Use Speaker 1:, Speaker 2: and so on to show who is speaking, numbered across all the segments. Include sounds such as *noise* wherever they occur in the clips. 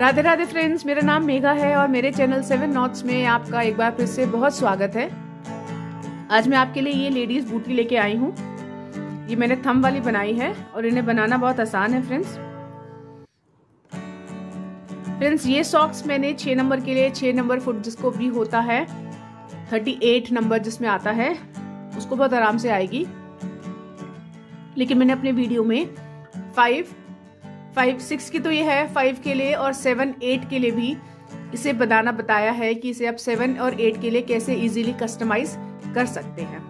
Speaker 1: Radhe Radhe friends मेरा नाम मेघा है और मेरे चैनल सेवन नॉट्स में आपका एक बार फिर से बहुत स्वागत है आज मैं आपके लिए ये लेडीज बूटी लेके आई हूँ ये मैंने थम वाली बनाई है और इन्हें बनाना बहुत आसान है फ्रेंड्स फ्रेंड्स ये सॉक्स मैंने छ नंबर के लिए छ नंबर फुट जिसको भी होता है थर्टी एट नंबर जिसमें आता है उसको बहुत आराम से आएगी लेकिन मैंने अपने वीडियो में फाइव फाइव सिक्स की तो ये है फाइव के लिए और सेवन एट के लिए भी इसे बनाना बताया है कि इसे आप सेवन और एट के लिए कैसे इजीली कस्टमाइज कर सकते हैं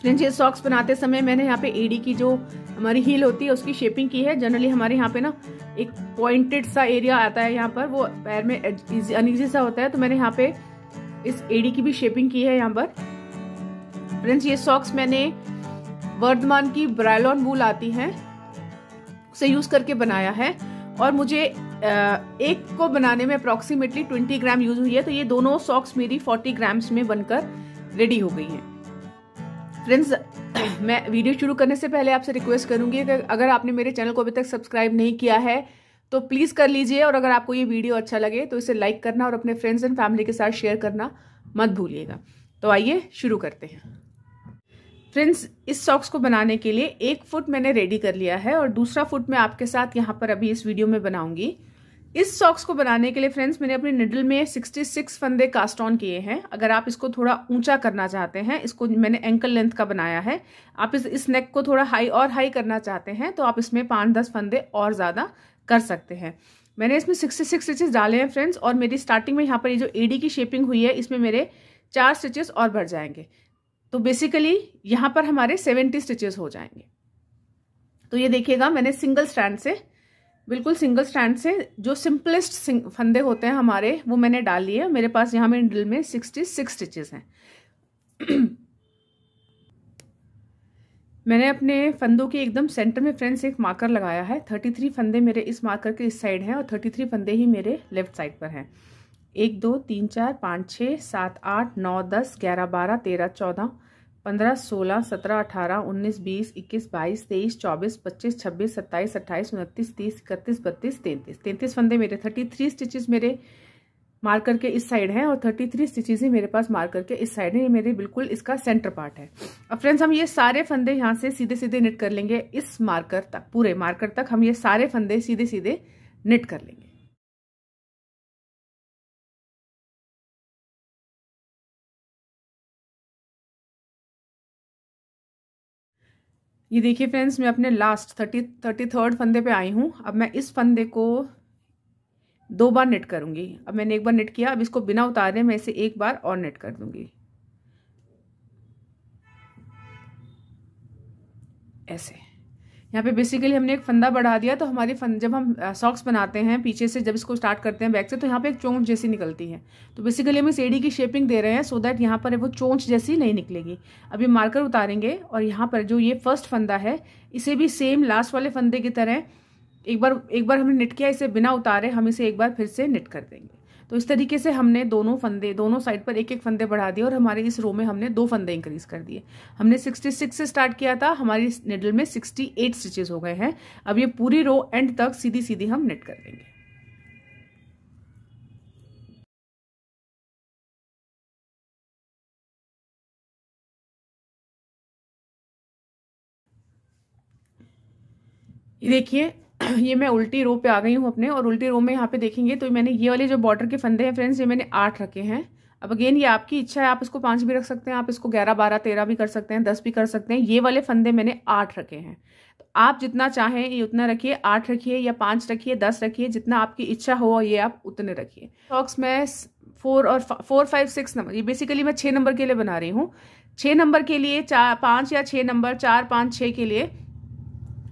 Speaker 1: फ्रेंड्स ये सॉक्स बनाते समय मैंने यहाँ पे एडी की जो हमारी हील होती है उसकी शेपिंग की है जनरली हमारे यहाँ पे ना एक पॉइंटेड सा एरिया आता है यहाँ पर वो पैर में अनइजी सा होता है तो मैंने यहाँ पे इस एडी की भी शेपिंग की है यहाँ पर फ्रेंड्स ये सॉक्स मैंने वर्धमान की ब्रायलॉन वूल आती है उसे यूज करके बनाया है और मुझे एक को बनाने में अप्रॉक्सीमेटली 20 ग्राम यूज हुई है तो ये दोनों सॉक्स मेरी 40 ग्राम्स में बनकर रेडी हो गई हैं फ्रेंड्स *clears throat* मैं वीडियो शुरू करने से पहले आपसे रिक्वेस्ट करूंगी कि अगर आपने मेरे चैनल को अभी तक सब्सक्राइब नहीं किया है तो प्लीज़ कर लीजिए और अगर आपको ये वीडियो अच्छा लगे तो इसे लाइक करना और अपने फ्रेंड्स एंड फैमिली के साथ शेयर करना मत भूलिएगा तो आइए शुरू करते हैं फ्रेंड्स इस सॉक्स को बनाने के लिए एक फुट मैंने रेडी कर लिया है और दूसरा फुट मैं आपके साथ यहाँ पर अभी इस वीडियो में बनाऊंगी इस सॉक्स को बनाने के लिए फ्रेंड्स मैंने अपने निडल में 66 फंदे कास्ट ऑन किए हैं अगर आप इसको थोड़ा ऊंचा करना चाहते हैं इसको मैंने एंकल लेंथ का बनाया है आप इस इस नेक को थोड़ा हाई और हाई करना चाहते हैं तो आप इसमें पाँच दस फंदे और ज़्यादा कर सकते हैं मैंने इसमें सिक्सटी सिक्स स्टिचेस डाले हैं फ्रेंड्स और मेरी स्टार्टिंग में यहाँ पर ये जो एडी की शेपिंग हुई है इसमें मेरे चार स्टिचेस और भर जाएंगे तो बेसिकली यहां पर हमारे सेवेंटी स्टिचेस हो जाएंगे तो ये देखिएगा मैंने सिंगल स्टैंड से बिल्कुल सिंगल स्टैंड से जो सिंपलेस्ट फंदे होते हैं हमारे वो मैंने डाल लिए मेरे पास यहाँ में ड्रिल में सिक्सटी सिक्स स्टिचेस हैं मैंने अपने फंदों के एकदम सेंटर में फ्रेंड्स एक मार्कर लगाया है थर्टी थ्री फंदे मेरे इस मार्कर के इस साइड हैं और थर्टी थ्री फंदे ही मेरे लेफ्ट साइड पर हैं एक दो तीन चार पाँच छः सात आठ नौ दस ग्यारह बारह तेरह चौदह पंद्रह सोलह सत्रह अठारह उन्नीस बीस इक्कीस बाईस तेईस चौबीस पच्चीस छब्बीस सत्ताईस अट्ठाईस उनतीस तीस इकतीस बत्तीस तैंतीस तैंतीस फंदे मेरे थर्टी थ्री स्टिचेज मेरे मार्कर के इस साइड हैं और थर्टी थ्री स्टिचेज ही मेरे पास मार्कर के इस साइड है ये मेरे बिल्कुल इसका सेंटर पार्ट है अब फ्रेंड्स हम ये सारे फंदे यहाँ से सीधे सीधे निट कर लेंगे इस मार्कर तक पूरे मार्कर तक हम ये सारे फंदे सीधे सीधे निट कर लेंगे ये देखिए फ्रेंड्स मैं अपने लास्ट थर्टी थर्टी थर्ड फंदे पे आई हूँ अब मैं इस फंदे को दो बार नेट करूँगी अब मैंने एक बार नेट किया अब इसको बिना उतारे मैं इसे एक बार और नेट कर दूँगी ऐसे यहाँ पे बेसिकली हमने एक फंदा बढ़ा दिया तो हमारी फंद जब हम सॉक्स बनाते हैं पीछे से जब इसको स्टार्ट करते हैं बैक से तो यहाँ पे एक चोंच जैसी निकलती है तो बेसिकली हम इस एडी की शेपिंग दे रहे हैं सो दैट यहाँ पर वो चोंच जैसी नहीं निकलेगी अभी मार्कर उतारेंगे और यहाँ पर जो ये फर्स्ट फंदा है इसे भी सेम लास्ट वाले फंदे की तरह एक बार एक बार हमने निट किया इसे बिना उतारे हम इसे एक बार फिर से निट कर देंगे तो इस तरीके से हमने दोनों फंदे दोनों साइड पर एक एक फंदे बढ़ा दिए और हमारे इस रो में हमने दो फंदे इंक्रीज कर दिए हमने 66 से स्टार्ट किया था हमारी निडल में 68 स्टिचेस हो गए हैं अब ये पूरी रो एंड तक सीधी सीधी हम नेट कर देंगे देखिए *clears throat* ये मैं उल्टी रो पे आ गई हूँ अपने और उल्टी रो में यहाँ पे देखेंगे तो मैंने ये वाले जो बॉर्डर के फंदे हैं फ्रेंड्स ये मैंने आठ रखे हैं अब अगेन ये आपकी इच्छा है आप इसको पाँच भी रख सकते हैं आप इसको ग्यारह बारह तेरह भी कर सकते हैं दस भी कर सकते हैं ये वाले फंदे मैंने आठ रखे हैं तो आप जितना चाहें ये उतना रखिए आठ रखिए या पाँच रखिए दस रखिए जितना आपकी इच्छा हो ये आप उतने रखिए सॉक्स मैं फोर और फोर फाइव सिक्स नंबर ये बेसिकली मैं छः नंबर के लिए बना रही हूँ छः नंबर के लिए चार पाँच या छः नंबर चार पाँच छः के लिए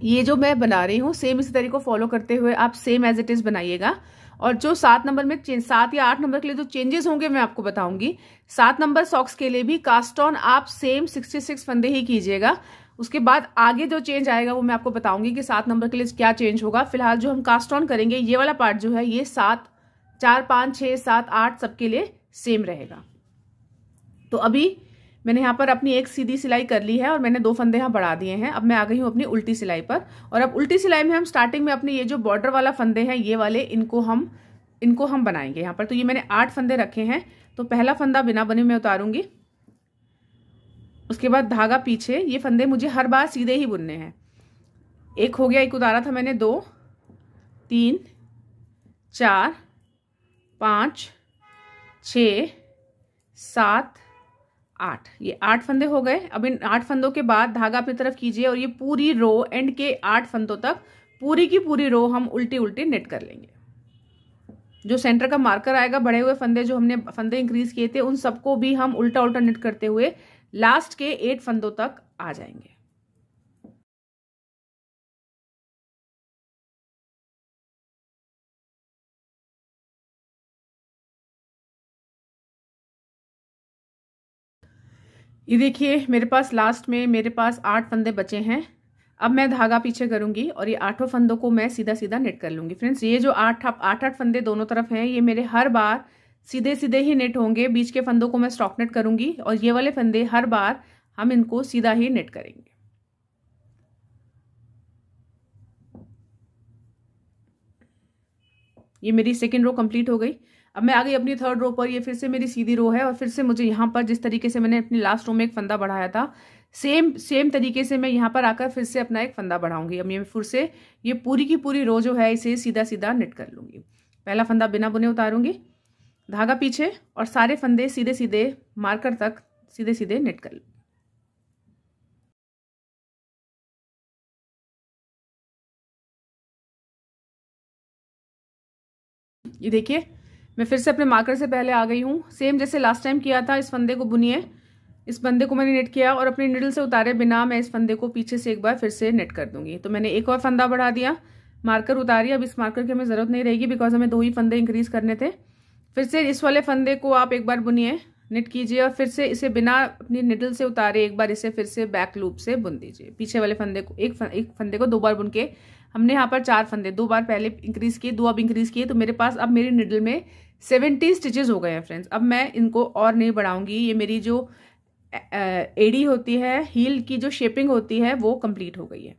Speaker 1: ये जो मैं बना रही हूँ सेम इसी तरीके को फॉलो करते हुए आप सेम एज इट इज़ बनाइएगा और जो सात नंबर में सात या आठ नंबर के लिए जो चेंजेस होंगे मैं आपको बताऊंगी सात नंबर सॉक्स के लिए भी कास्ट ऑन आप सेम सिक्सटी सिक्स फंदे ही कीजिएगा उसके बाद आगे जो चेंज आएगा वो मैं आपको बताऊंगी कि सात नंबर के लिए क्या चेंज होगा फिलहाल जो हम कास्ट ऑन करेंगे ये वाला पार्ट जो है ये सात चार पाँच छः सात आठ सबके लिए सेम रहेगा तो अभी मैंने यहाँ पर अपनी एक सीधी सिलाई कर ली है और मैंने दो फंदे यहाँ बढ़ा दिए हैं अब मैं आ गई हूँ अपनी उल्टी सिलाई पर और अब उल्टी सिलाई में हम स्टार्टिंग में अपने ये जो बॉर्डर वाला फंदे हैं ये वाले इनको हम इनको हम बनाएंगे यहाँ पर तो ये मैंने आठ फंदे रखे हैं तो पहला फंदा बिना बने मैं उतारूंगी उसके बाद धागा पीछे ये फंदे मुझे हर बार सीधे ही बुनने हैं एक हो गया एक उतारा था मैंने दो तीन चार पाँच छ सात आठ ये आठ फंदे हो गए अब इन आठ फंदों के बाद धागा अपनी तरफ कीजिए और ये पूरी रो एंड के आठ फंदों तक पूरी की पूरी रो हम उल्टी उल्टी नेट कर लेंगे जो सेंटर का मार्कर आएगा बढ़े हुए फंदे जो हमने फंदे इंक्रीज किए थे उन सबको भी हम उल्टा उल्टा नेट करते हुए लास्ट के एट फंदों तक आ जाएंगे ये देखिए मेरे पास लास्ट में मेरे पास आठ फंदे बचे हैं अब मैं धागा पीछे करूंगी और ये आठों फंदों को मैं सीधा सीधा नेट कर लूंगी फ्रेंड्स ये जो आठ आठ आठ फंदे दोनों तरफ हैं ये मेरे हर बार सीधे सीधे ही नेट होंगे बीच के फंदों को मैं स्टॉक नेट करूंगी और ये वाले फंदे हर बार हम इनको सीधा ही नेट करेंगे ये मेरी सेकेंड रो कंप्लीट हो गई अब मैं आ गई अपनी थर्ड रो पर ये फिर से मेरी सीधी रो है और फिर से मुझे यहाँ पर जिस तरीके से मैंने अपनी लास्ट रो में एक फंदा बढ़ाया था सेम सेम तरीके से मैं यहाँ पर आकर फिर से अपना एक फंदा बढ़ाऊंगी अब ये फिर से ये पूरी की पूरी रो जो है इसे सीधा सीधा निट कर लूँगी पहला फंदा बिना बुने उतारूँगी धागा पीछे और सारे फंदे सीधे सीधे मार्कर तक सीधे सीधे निट कर लूँगी ये देखिए मैं फिर से अपने मार्कर से पहले आ गई हूँ सेम जैसे लास्ट टाइम किया था इस फंदे को बुनिए इस फंदे को मैंने नेट किया और अपनी निडल से उतारे बिना मैं इस फंदे को पीछे से एक बार फिर से नेट कर दूंगी तो मैंने एक और फंदा बढ़ा दिया मार्कर उतारी अब इस मार्कर की हमें ज़रूरत नहीं रहेगी बिकॉज हमें दो ही फंदे इंक्रीज़ करने थे फिर से इस वाले फंदे को आप एक बार बुनिए नेट कीजिए और फिर से इसे बिना अपनी निडल से उतारे एक बार इसे फिर से बैक लूप से बुन दीजिए पीछे वाले फंदे को एक फंदे, एक फंदे को दो बार बुन के हमने यहाँ पर चार फंदे दो बार पहले इंक्रीज़ किए दो अब इंक्रीज़ किए तो मेरे पास अब मेरी निडल में सेवेंटी स्टिचेज हो गए हैं फ्रेंड्स अब मैं इनको और नहीं बढ़ाऊंगी ये मेरी जो एडी होती है हील की जो शेपिंग होती है वो कंप्लीट हो गई है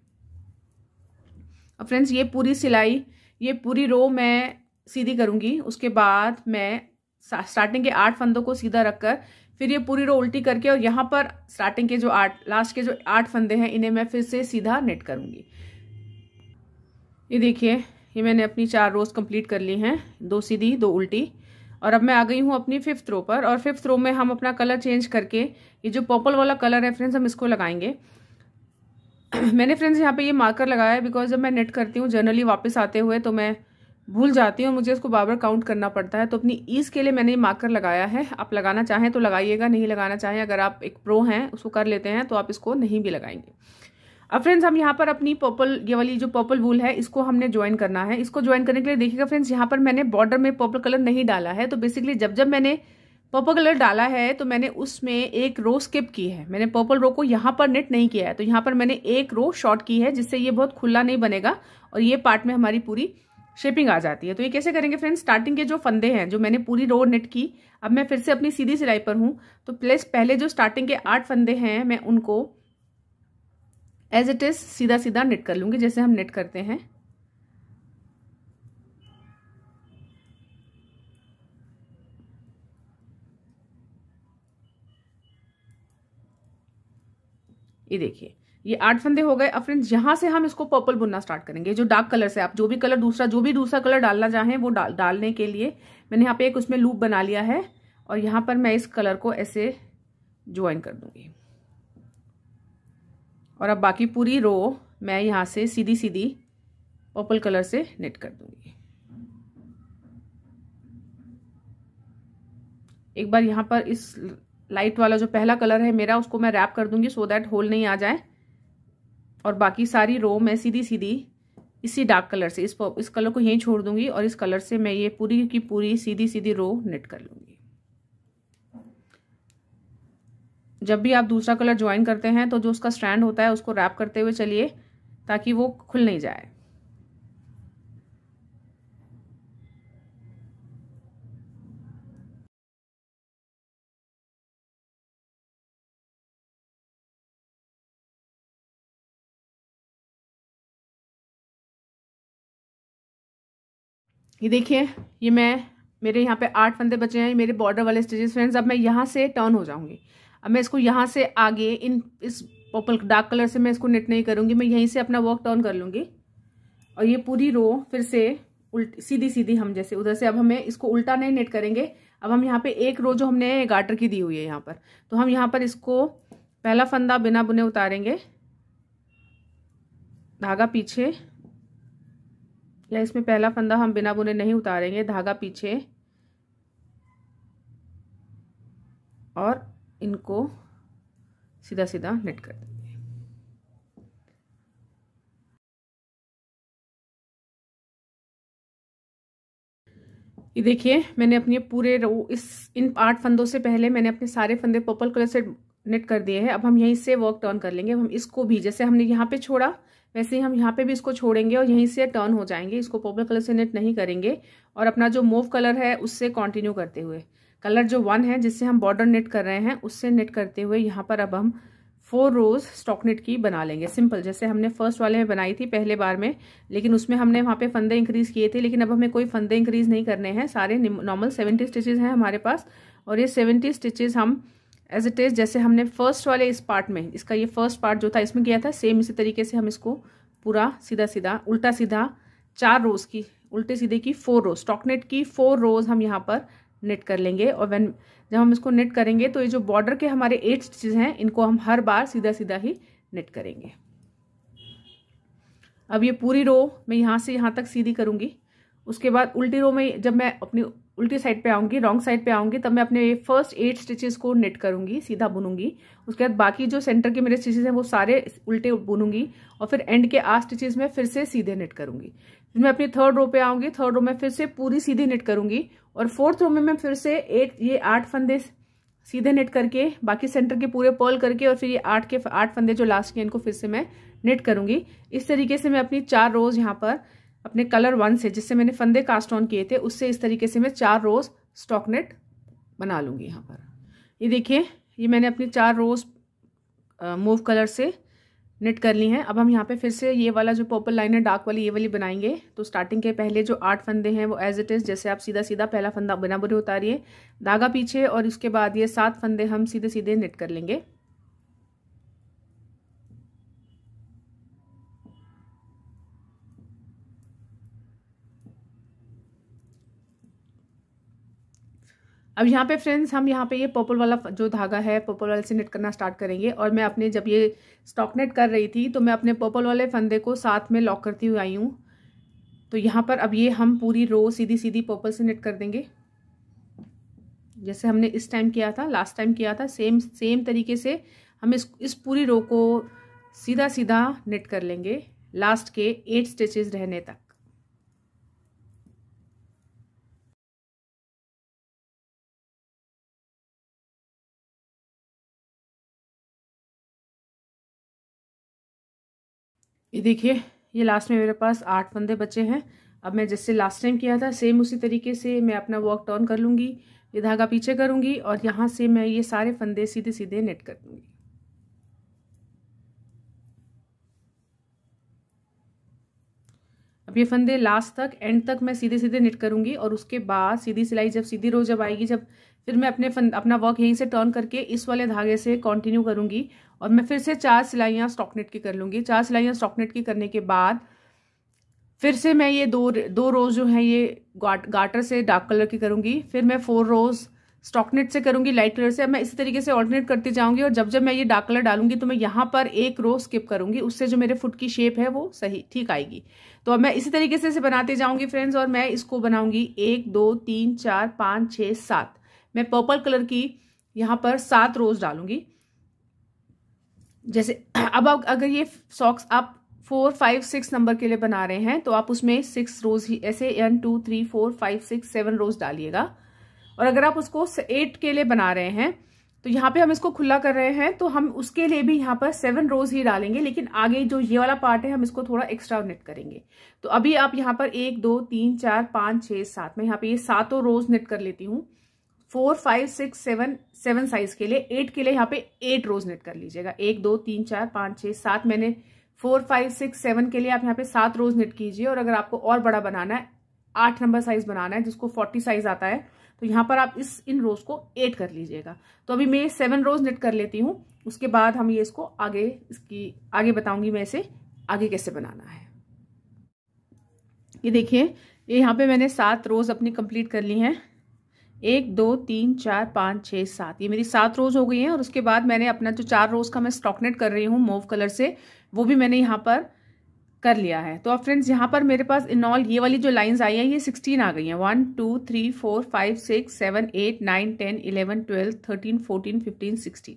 Speaker 1: अब फ्रेंड्स ये पूरी सिलाई ये पूरी रो मैं सीधी करूँगी उसके बाद मैं स्टार्टिंग के आठ फंदों को सीधा रखकर फिर ये पूरी रो उल्टी करके और यहाँ पर स्टार्टिंग के जो आठ लास्ट के जो आठ फंदे हैं इन्हें मैं फिर से सीधा नेट करूँगी ये देखिए ये मैंने अपनी चार रोज़ कंप्लीट कर ली हैं दो सीधी दो उल्टी और अब मैं आ गई हूँ अपनी फिफ्थ रो पर और फिफ्थ रो में हम अपना कलर चेंज करके ये जो पर्पल वाला कलर है फ्रेंड्स हम इसको लगाएंगे *clears throat* मैंने फ्रेंड्स यहाँ पे ये मार्कर लगाया है बिकॉज जब मैं नेट करती हूँ जनरली वापस आते हुए तो मैं भूल जाती हूँ और मुझे इसको बार काउंट करना पड़ता है तो अपनी ईज के लिए मैंने ये मार्कर लगाया है आप लगाना चाहें तो लगाइएगा नहीं लगाना चाहें अगर आप एक प्रो हैं उसको कर लेते हैं तो आप इसको नहीं भी लगाएंगे अब फ्रेंड्स हम यहाँ पर अपनी पर्पल ये वाली जो पर्पल वूल है इसको हमने ज्वाइन करना है इसको ज्वाइन करने के लिए देखिएगा फ्रेंड्स यहाँ पर मैंने बॉर्डर में पर्पल कलर नहीं डाला है तो बेसिकली जब जब मैंने पर्पल कलर डाला है तो मैंने उसमें एक रो स्किप की है मैंने पर्पल रो को यहाँ पर नेट नहीं किया है तो यहाँ पर मैंने एक रो शॉर्ट की है जिससे ये बहुत खुला नहीं बनेगा और ये पार्ट में हमारी पूरी शेपिंग आ जाती है तो ये कैसे करेंगे फ्रेंड्स स्टार्टिंग के जो फंदे हैं जो मैंने पूरी रो नेट की अब मैं फिर से अपनी सीधी सिलाई पर हूँ तो प्लस पहले जो स्टार्टिंग के आठ फंदे हैं मैं उनको एज इट इज सीधा सीधा नेट कर लूंगी जैसे हम नेट करते हैं ये देखिए ये आठ फंदे हो गए अब फ्रेंड्स यहां से हम इसको पर्पल बुनना स्टार्ट करेंगे जो डार्क कलर से आप जो भी कलर दूसरा जो भी दूसरा कलर डालना चाहें वो डाल डालने के लिए मैंने यहाँ पे एक उसमें लूप बना लिया है और यहां पर मैं इस कलर को ऐसे ज्वाइन कर दूंगी और अब बाकी पूरी रो मैं यहाँ से सीधी सीधी पर्पल कलर से नेट कर दूंगी एक बार यहाँ पर इस लाइट वाला जो पहला कलर है मेरा उसको मैं रैप कर दूंगी सो दैट होल नहीं आ जाए और बाकी सारी रो मैं सीधी सीधी इसी डार्क कलर से इस इस कलर को यहीं छोड़ दूंगी और इस कलर से मैं ये पूरी की पूरी सीधी सीधी रो नेट कर लूँगी जब भी आप दूसरा कलर ज्वाइन करते हैं तो जो उसका स्ट्रैंड होता है उसको रैप करते हुए चलिए ताकि वो खुल नहीं जाए ये देखिए ये मैं मेरे यहाँ पे आठ फंदे बचे हैं ये मेरे बॉर्डर वाले स्टिचेस फ्रेंड्स अब मैं यहाँ से टर्न हो जाऊँगी अब मैं इसको यहाँ से आगे इन इस पर्पल डार्क कलर से मैं इसको नेट नहीं करूँगी मैं यहीं से अपना वर्क टर्न कर लूँगी और ये पूरी रो फिर से उल्ट सीधी सीधी हम जैसे उधर से अब हमें इसको उल्टा नहीं नेट करेंगे अब हम यहाँ पे एक रो जो हमने गाटर की दी हुई है यहाँ पर तो हम यहाँ पर इसको पहला फंदा बिना बुने उतारेंगे धागा पीछे या इसमें पहला फंदा हम बिना बुने नहीं उतारेंगे धागा पीछे और इनको सीधा सीधा नेट कर देंगे ये देखिए मैंने अपने पूरे रो इस इन आठ फंदों से पहले मैंने अपने सारे फंदे पर्पल कलर से नेट कर दिए हैं अब हम यहीं से वर्क टर्न कर लेंगे हम इसको भी जैसे हमने यहाँ पे छोड़ा वैसे ही हम यहाँ पे भी इसको छोड़ेंगे और यहीं से टर्न हो जाएंगे इसको पर्पल कलर से नेट नहीं करेंगे और अपना जो मोव कलर है उससे कॉन्टिन्यू करते हुए कलर जो वन है जिससे हम बॉर्डर नेट कर रहे हैं उससे नेट करते हुए यहाँ पर अब हम फोर रोज स्टॉकनेट की बना लेंगे सिंपल जैसे हमने फर्स्ट वाले में बनाई थी पहले बार में लेकिन उसमें हमने वहाँ पे फंदे इंक्रीज किए थे लेकिन अब हमें कोई फंदे इंक्रीज नहीं करने हैं सारे नॉर्मल सेवेंटी स्टिचेज हैं हमारे पास और ये सेवेंटी स्टिचेज हम एज इट इज़ जैसे हमने फर्स्ट वाले इस पार्ट में इसका ये फर्स्ट पार्ट जो था इसमें किया था सेम इसी तरीके से हम इसको पूरा सीधा सीधा उल्टा सीधा चार रोज़ की उल्टे सीधे की फोर रोज स्टॉकनेट की फोर रोज हम यहाँ पर निट कर लेंगे और वेन जब हम इसको निट करेंगे तो ये जो बॉर्डर के हमारे एट स्टिचेज हैं इनको हम हर बार सीधा सीधा ही निट करेंगे अब ये पूरी रो मैं यहाँ से यहाँ तक सीधी करूँगी उसके बाद उल्टी रो में जब मैं अपनी उल्टी साइड पे आऊँगी रॉन्ग साइड पे आऊँगी तब मैं अपने फर्स्ट एट स्टिचेस को निट करूँगी सीधा बुनूंगी उसके बाद बाकी जो सेंटर के मेरे स्टिचेस हैं वो सारे उल्टे बुनूंगी और फिर एंड के आठ स्टिचेस में फिर से सीधे निट करूँगी फिर मैं अपनी थर्ड रो पे आऊँगी थर्ड रो में फिर से पूरी सीधी निट करूँगी और फोर्थ रो में मैं फिर से एट ये आठ फंदे सीधे नेट करके बाकी सेंटर के पूरे पर्ल करके और फिर ये आठ के आठ फंदे जो लास्ट के इनको फिर से मैं नेट करूँगी इस तरीके से मैं अपनी चार रोज़ यहाँ पर अपने कलर वन से जिससे मैंने फंदे कास्ट ऑन किए थे उससे इस तरीके से मैं चार रोज़ स्टॉक नेट बना लूँगी यहाँ पर ये देखिए ये मैंने अपनी चार रोज़ मूव कलर से निट कर ली हैं अब हम यहाँ पे फिर से ये वाला जो पर्पल लाइन है डार्क वाली ये वाली बनाएंगे तो स्टार्टिंग के पहले जो आठ फंदे हैं वो एज इट इज़ जैसे आप सीधा सीधा पहला फंदा बना बुरे उतारिए धागा पीछे और उसके बाद ये सात फंदे हम सीधे सीधे निट कर लेंगे अब यहाँ पे फ्रेंड्स हम यहाँ पे ये पर्पल वाला जो धागा है पर्पल वाले से नेट करना स्टार्ट करेंगे और मैं अपने जब ये स्टॉक नेट कर रही थी तो मैं अपने पर्पल वाले फंदे को साथ में लॉक करती हुई आई हूँ तो यहाँ पर अब ये हम पूरी रो सीधी सीधी पर्पल से नेट कर देंगे जैसे हमने इस टाइम किया था लास्ट टाइम किया था सेम सेम तरीके से हम इस इस पूरी रो को सीधा सीधा नेट कर लेंगे लास्ट के एट स्टिचेस रहने तक ये देखिए ये लास्ट में मेरे पास आठ फंदे बचे हैं अब मैं जैसे लास्ट टाइम किया था सेम उसी तरीके से मैं अपना वर्क टर्न कर लूँगी ये धागा पीछे करूँगी और यहाँ से मैं ये सारे फंदे सीधे सीधे नेट कर दूँगी अब ये फंदे लास्ट तक एंड तक मैं सीधे सीधे निट करूँगी और उसके बाद सीधी सिलाई जब सीधी रो जब आएगी जब फिर मैं अपने फन, अपना वर्क यहीं से टर्न करके इस वाले धागे से कंटिन्यू करूँगी और मैं फिर से चार सिलाइयाँ स्टॉकनेट की कर लूंगी चार सिलाइयाँ स्टॉकनेट की करने के बाद फिर से मैं ये दो दो रोज़ जो है ये गाट, गाटर से डार्क कलर की करूंगी फिर मैं फोर रोज़ स्टॉकनेट से करूंगी लाइट कलर से मैं इसी तरीके से ऑल्टरनेट करती जाऊँगी और जब जब मैं ये डार्क कलर डालूंगी तो मैं यहाँ पर एक रो स्किप करूंगी उससे जो मेरे फुट की शेप है वो सही ठीक आएगी तो अब मैं इसी तरीके से इसे बनाती जाऊँगी फ्रेंड्स और मैं इसको बनाऊंगी एक दो तीन चार पाँच छः सात मैं पर्पल कलर की यहाँ पर सात रोज डालूंगी जैसे *clears throat* अब अगर ये सॉक्स आप फोर फाइव सिक्स नंबर के लिए बना रहे हैं तो आप उसमें सिक्स रोज ही ऐसे and two three four five six seven rows डालिएगा और अगर आप उसको एट के लिए बना रहे हैं तो यहाँ पे हम इसको खुला कर रहे हैं तो हम उसके लिए भी यहाँ पर सेवन रोज ही डालेंगे लेकिन आगे जो ये वाला पार्ट है हम इसको थोड़ा एक्स्ट्रा नेट करेंगे तो अभी आप यहाँ पर एक दो तीन चार पाँच छः सात मैं यहाँ पे ये सातों रोज नेट कर लेती हूँ four five six seven seven size के लिए एट के लिए यहाँ पे एट रोज नेट कर लीजिएगा एक दो तीन चार पाँच छः सात मैंने फोर फाइव सिक्स सेवन के लिए आप यहाँ पे सात रोज नेट कीजिए और अगर आपको और बड़ा बनाना है आठ नंबर साइज बनाना है जिसको फोर्टी साइज आता है तो यहाँ पर आप इस इन रोज को एट कर लीजिएगा तो अभी मैं सेवन रोज नेट कर लेती हूँ उसके बाद हम ये इसको आगे इसकी आगे बताऊंगी मैं इसे आगे कैसे बनाना है ये देखिए ये यहाँ पे मैंने सात रोज अपनी कंप्लीट कर ली हैं एक दो तीन चार पाँच छः सात ये मेरी सात रोज़ हो गई हैं और उसके बाद मैंने अपना जो चार रोज़ का मैं स्टॉकनेट कर रही हूँ मोव कलर से वो भी मैंने यहाँ पर कर लिया है तो अब फ्रेंड्स यहाँ पर मेरे पास इनऑल ये वाली जो लाइंस आई हैं ये सिक्सटीन आ गई हैं one two three four five six seven eight nine ten eleven twelve thirteen fourteen fifteen sixteen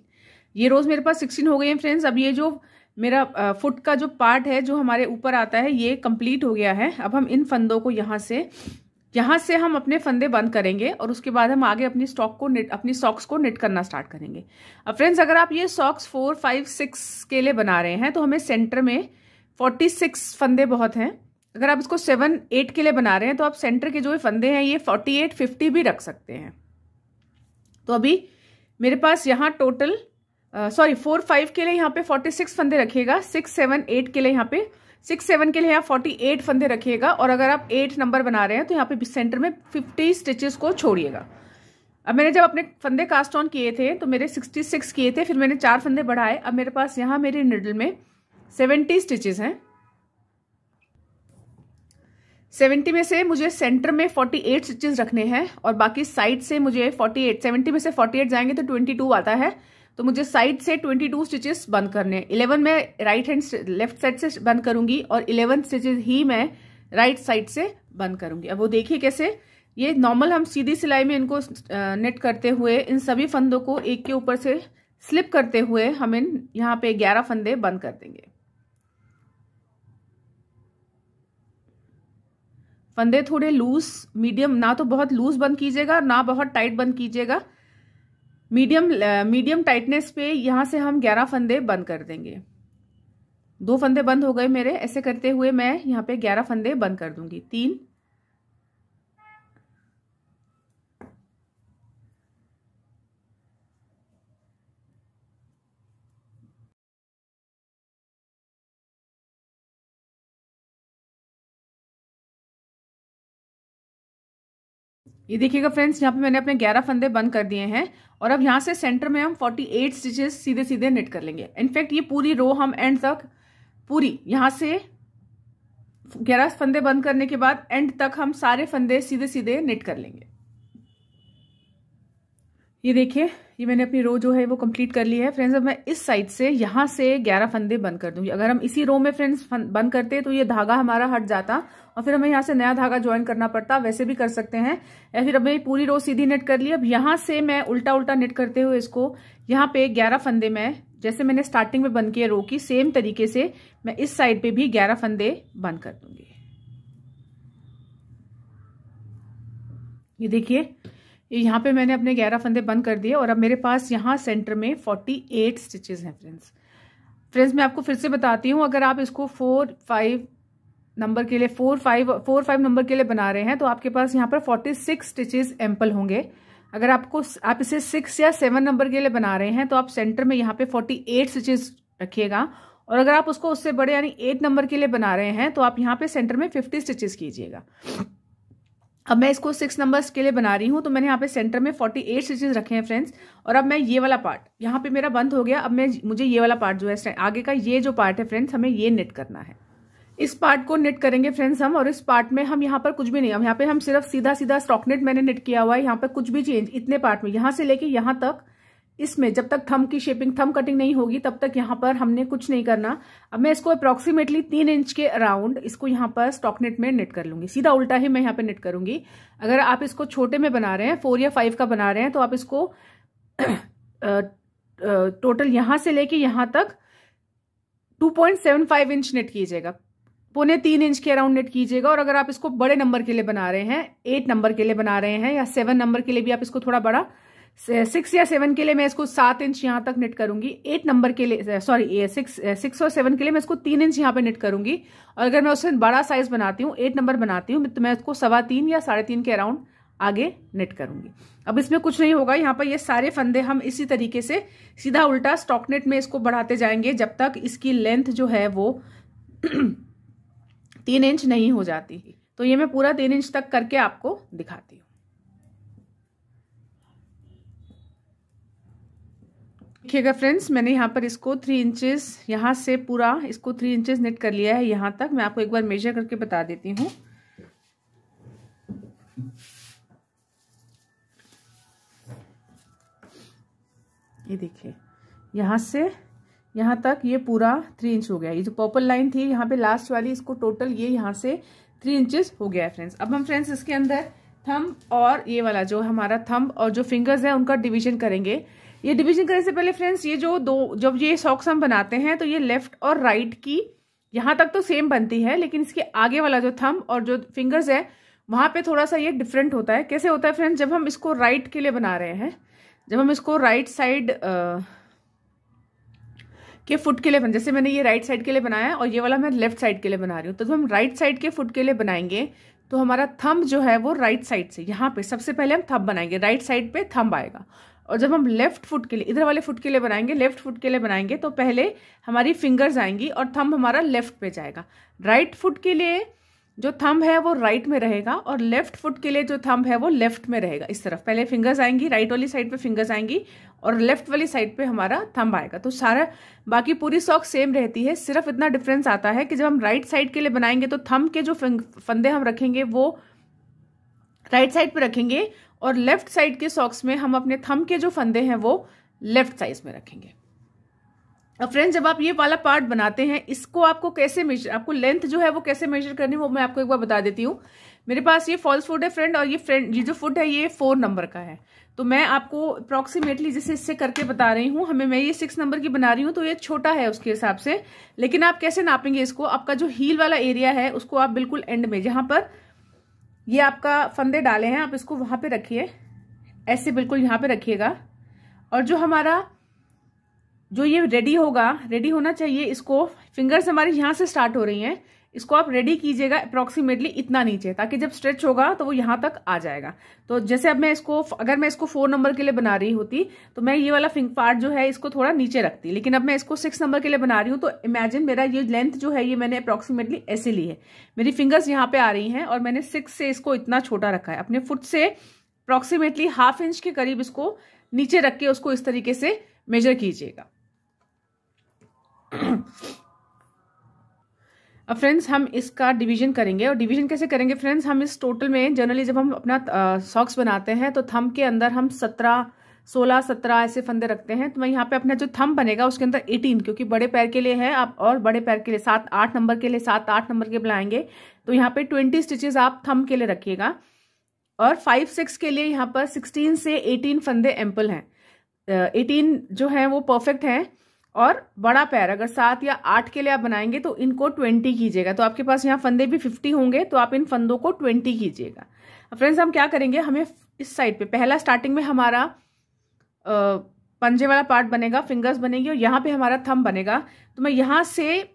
Speaker 1: ये रोज़ मेरे पास सिक्सटीन हो गई हैं फ्रेंड्स अब ये जो मेरा फुट का जो पार्ट है जो हमारे ऊपर आता है ये कंप्लीट हो गया है अब हम इन फंदों को यहाँ से यहाँ से हम अपने फंदे बंद करेंगे और उसके बाद हम आगे अपनी स्टॉक को निट अपनी सॉक्स को निट करना स्टार्ट करेंगे अब फ्रेंड्स अगर आप ये सॉक्स फोर फाइव सिक्स के लिए बना रहे हैं तो हमें सेंटर में फोर्टी सिक्स फंदे बहुत हैं अगर आप इसको सेवन एट के लिए बना रहे हैं तो आप सेंटर के जो फंदे हैं ये फोर्टी एट फिफ्टी भी रख सकते हैं तो अभी मेरे पास यहाँ टोटल सॉरी फोर फाइव के लिए यहाँ पे फोर्टी सिक्स फंदे रखिएगा सिक्स सेवन एट के लिए यहाँ पे सिक्स सेवन के लिए यहाँ फोर्टी एट फंदे रखिएगा और अगर आप एट नंबर बना रहे हैं तो यहाँ पे सेंटर में फिफ्टी स्टिचेस को छोड़िएगा अब मैंने जब अपने फंदे कास्ट ऑन किए थे तो मेरे सिक्सटी सिक्स किए थे फिर मैंने चार फंदे बढ़ाए अब मेरे पास यहाँ मेरे निडल में सेवेंटी स्टिचेस हैं सेवेंटी में से मुझे सेंटर में फोर्टी एट स्टिचेज रखने हैं और बाकी साइड से मुझे फोर्टी एट सेवेंटी में से फोर्टी एट जाएंगे तो ट्वेंटी टू आता है तो मुझे साइड से 22 स्टिचेस बंद करने हैं 11 मैं राइट हैंड लेफ्ट साइड से बंद करूंगी और 11 स्टिचेस ही मैं राइट साइड से बंद करूंगी अब वो देखिए कैसे ये नॉर्मल हम सीधी सिलाई में इनको नेट करते हुए इन सभी फंदों को एक के ऊपर से स्लिप करते हुए हम इन यहाँ पे ग्यारह फंदे बंद कर देंगे फंदे थोड़े लूज मीडियम ना तो बहुत लूज बंद कीजिएगा ना बहुत टाइट बंद कीजिएगा मीडियम मीडियम टाइटनेस पे यहाँ से हम ग्यारह फंदे बंद कर देंगे दो फंदे बंद हो गए मेरे ऐसे करते हुए मैं यहाँ पे ग्यारह फंदे बंद कर दूंगी तीन ये देखिएगा फ्रेंड्स यहाँ पे मैंने अपने ग्यारह फंदे बंद कर दिए हैं और अब यहाँ से सेंटर में हम 48 एट स्टिचेस सीधे सीधे नेट कर लेंगे इनफैक्ट ये पूरी रो हम एंड तक पूरी यहाँ से ग्यारह फंदे बंद करने के बाद एंड तक हम सारे फंदे सीधे सीधे नेट कर लेंगे ये देखिए ये मैंने अपनी रो जो है वो कंप्लीट कर ली है फ्रेंड्स अब मैं इस साइड से यहाँ से 11 फंदे बंद कर दूंगी अगर हम इसी रो में फ्रेंड्स बंद करते तो ये धागा हमारा हट जाता और फिर हमें यहाँ से नया धागा ज्वाइन करना पड़ता वैसे भी कर सकते हैं या फिर हमें पूरी रो सीधी नेट कर ली अब यहाँ से मैं उल्टा उल्टा नेट करते हुए इसको यहाँ पे ग्यारह फंदे में जैसे मैंने स्टार्टिंग में बंद किया रो की सेम तरीके से मैं इस साइड पे भी ग्यारह फंदे बंद कर दूंगी ये देखिए यहाँ पे मैंने अपने ग्यारह फंदे बंद कर दिए और अब मेरे पास यहाँ सेंटर में फोर्टी एट स्टिचेज हैं फ्रेंड्स फ्रेंड्स मैं आपको फिर से बताती हूँ अगर आप इसको फोर फाइव नंबर के लिए four five four five number के लिए बना रहे हैं तो आपके पास यहाँ पर फोर्टी सिक्स स्टिचेज एम्पल होंगे अगर आपको आप इसे सिक्स या सेवन नंबर के लिए बना रहे हैं तो आप सेंटर में यहाँ पे फोर्टी एट स्टिचेज रखिएगा और अगर आप उसको उससे बड़े यानी एट नंबर के लिए बना रहे हैं तो आप यहाँ पे सेंटर में फिफ्टी स्टिचेज कीजिएगा अब मैं इसको सिक्स नंबर्स के लिए बना रही हूँ तो मैंने यहाँ पे सेंटर में फोर्टी एट स्टिचेज रखे हैं फ्रेंड्स और अब मैं ये वाला पार्ट यहाँ पे मेरा बंद हो गया अब मैं मुझे ये वाला पार्ट जो है आगे का ये जो पार्ट है फ्रेंड्स हमें ये नेट करना है इस पार्ट को नेट करेंगे फ्रेंड्स हम और इस पार्ट में हम यहाँ पर कुछ भी नहीं हम यहाँ पे हम सिर्फ सीधा सीधा स्टॉकनेट मैंने नेट किया हुआ है यहाँ पर कुछ भी चेंज इतने पार्ट में यहाँ से लेके यहाँ तक इसमें जब तक थम की शेपिंग थम कटिंग नहीं होगी तब तक यहाँ पर हमने कुछ नहीं करना अब मैं इसको अप्रोक्सीमेटली तीन इंच के अराउंड इसको यहाँ पर स्टॉकनेट में नेट कर लूंगी सीधा उल्टा ही मैं यहाँ पर नेट करूंगी अगर आप इसको छोटे में बना रहे हैं फोर या फाइव का बना रहे हैं तो आप इसको टोटल *clears throat* यहां से लेके यहां तक 2.75 इंच नेट कीजिएगा पौने तीन इंच के अराउंड नेट कीजिएगा और अगर आप इसको बड़े नंबर के लिए बना रहे हैं एट नंबर के लिए बना रहे हैं या सेवन नंबर के लिए भी आप इसको थोड़ा बड़ा सिक्स या सेवन के लिए मैं इसको सात इंच यहां तक निट करूंगी एट नंबर के लिए सॉरी सिक्स सिक्स और सेवन के लिए मैं इसको तीन इंच यहां पे निट करूंगी और अगर मैं उससे बड़ा साइज बनाती हूँ एट नंबर बनाती हूँ तो मैं इसको सवा तीन या साढ़े तीन के अराउंड आगे निट करूंगी अब इसमें कुछ नहीं होगा यहाँ पर ये सारे फंदे हम इसी तरीके से सीधा उल्टा स्टॉकनेट में इसको बढ़ाते जाएंगे जब तक इसकी लेंथ जो है वो *clears throat* तीन इंच नहीं हो जाती तो ये मैं पूरा तीन इंच तक करके आपको दिखाती हूँ देखिएगा फ्रेंड्स मैंने यहाँ पर इसको थ्री इंचेस यहाँ से पूरा इसको थ्री इंचेस नेट कर लिया है यहाँ तक मैं आपको एक बार मेजर करके बता देती हूँ ये देखिए यहाँ से यहाँ तक ये पूरा थ्री इंच हो गया ये जो पर्पल लाइन थी यहाँ पे लास्ट वाली इसको टोटल ये यहाँ से थ्री इंचेस हो गया है फ्रेंड्स अब हम फ्रेंड्स इसके अंदर थंब और ये वाला जो हमारा थंब और जो फिंगर्स है उनका डिवीजन करेंगे ये डिवीजन करने से पहले फ्रेंड्स ये जो दो जब ये सॉक्स हम बनाते हैं तो ये लेफ्ट और राइट की यहाँ तक तो सेम बनती है लेकिन इसके आगे वाला जो थम और जो फिंगर्स है वहाँ पे थोड़ा सा ये डिफरेंट होता है कैसे होता है फ्रेंड्स जब हम इसको राइट के लिए बना रहे हैं जब हम इसको राइट साइड के फुट के लिए बन जैसे मैंने ये राइट साइड के लिए बनाया और ये वाला मैं लेफ्ट साइड के लिए बना रही हूँ तो जब हम राइट साइड के फुट के लिए बनाएंगे तो हमारा थंब जो है वो राइट साइड से यहाँ पे सबसे पहले हम थंब बनाएंगे राइट साइड पे थंब आएगा और जब हम लेफ्ट फुट के लिए इधर वाले फुट के लिए बनाएंगे लेफ्ट फुट के लिए बनाएंगे तो पहले हमारी फिंगर्स आएंगी और थंब हमारा लेफ्ट पे जाएगा राइट फुट के लिए जो थंब है वो राइट में रहेगा और लेफ्ट फुट के लिए जो थंब है वो लेफ्ट में रहेगा इस तरफ पहले फिंगर्स आएंगी राइट वाली साइड पे फिंगर्स आएंगी और लेफ्ट वाली साइड पे हमारा थंब आएगा तो सारा बाकी पूरी सॉक सेम रहती है सिर्फ इतना डिफरेंस आता है कि जब हम राइट साइड के लिए बनाएंगे तो थम के जो फंदे हम रखेंगे वो राइट साइड पर रखेंगे और लेफ्ट साइड के सॉक्स में हम अपने थम के जो फंदे हैं वो लेफ्ट साइज में रखेंगे अब फ्रेंड्स जब आप ये वाला पार्ट बनाते हैं इसको आपको कैसे मेजर आपको लेंथ जो है वो कैसे मेजर करनी वो मैं आपको एक बार बता देती हूँ मेरे पास ये फॉल्स फूड है फ्रेंड और ये फ्रेंड ये जो फूड है ये फोर नंबर का है तो मैं आपको अप्रॉक्सीमेटली जैसे इससे करके बता रही हूँ हमें मैं ये सिक्स नंबर की बना रही हूँ तो ये छोटा है उसके हिसाब से लेकिन आप कैसे नापेंगे इसको आपका जो हील वाला एरिया है उसको आप बिल्कुल एंड में जहाँ पर ये आपका फंदे डाले हैं आप इसको वहां पे रखिए ऐसे बिल्कुल यहाँ पे रखिएगा और जो हमारा जो ये रेडी होगा रेडी होना चाहिए इसको फिंगर्स हमारे यहाँ से स्टार्ट हो रही हैं इसको आप रेडी कीजिएगा अप्रोक्सीमेटली इतना नीचे ताकि जब स्ट्रेच होगा तो वो यहां तक आ जाएगा तो जैसे अब मैं इसको अगर मैं इसको फोर नंबर के लिए बना रही होती तो मैं ये वाला फिंग पार्ट जो है इसको थोड़ा नीचे रखती लेकिन अब मैं इसको सिक्स नंबर के लिए बना रही हूं तो इमेजिन मेरा ये लेंथ जो है ये मैंने अप्रॉक्सीमेटली ऐसे ली है मेरी फिंगर्स यहां पर आ रही है और मैंने सिक्स से इसको इतना छोटा रखा है अपने फुट से अप्रॉक्सीमेटली हाफ इंच के करीब इसको नीचे रख के उसको इस तरीके से मेजर कीजिएगा *clears throat* अब फ्रेंड्स हम इसका डिवीजन करेंगे और डिवीजन कैसे करेंगे फ्रेंड्स हम इस टोटल में जनरली जब हम अपना सॉक्स बनाते हैं तो थम के अंदर हम सत्रह सोलह सत्रह ऐसे फंदे रखते हैं तो मैं यहाँ पे अपना जो थम बनेगा उसके अंदर एटीन क्योंकि बड़े पैर के लिए है आप और बड़े पैर के लिए सात आठ नंबर के लिए सात आठ नंबर के बनाएंगे तो यहाँ पे ट्वेंटी स्टिचेज आप थम के लिए रखिएगा और फाइव सिक्स के लिए यहाँ पर सिक्सटीन से एटीन फंदे एम्पल हैं एटीन जो है वो परफेक्ट हैं और बड़ा पैर अगर सात या आठ के लिए आप बनाएंगे तो इनको ट्वेंटी कीजिएगा तो आपके पास यहाँ फंदे भी फिफ्टी होंगे तो आप इन फंदों को ट्वेंटी कीजिएगा फ्रेंड्स हम क्या करेंगे हमें इस साइड पे पहला स्टार्टिंग में हमारा आ, पंजे वाला पार्ट बनेगा फिंगर्स बनेगी और यहाँ पे हमारा थम बनेगा तो मैं यहाँ से